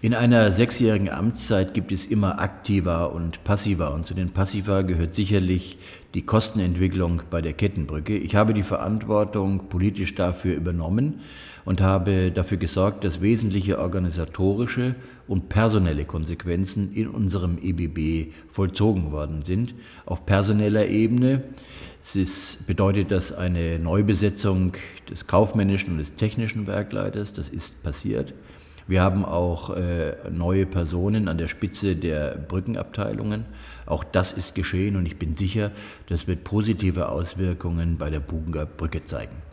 In einer sechsjährigen Amtszeit gibt es immer aktiver und passiver. Und zu den passiver gehört sicherlich die Kostenentwicklung bei der Kettenbrücke. Ich habe die Verantwortung politisch dafür übernommen und habe dafür gesorgt, dass wesentliche organisatorische und personelle Konsequenzen in unserem EBB vollzogen worden sind. Auf personeller Ebene ist, bedeutet das eine Neubesetzung des kaufmännischen und des technischen Werkleiters. Das ist passiert. Wir haben auch äh, neue Personen an der Spitze der Brückenabteilungen. Auch das ist geschehen und ich bin sicher, das wird positive Auswirkungen bei der Bugener Brücke zeigen.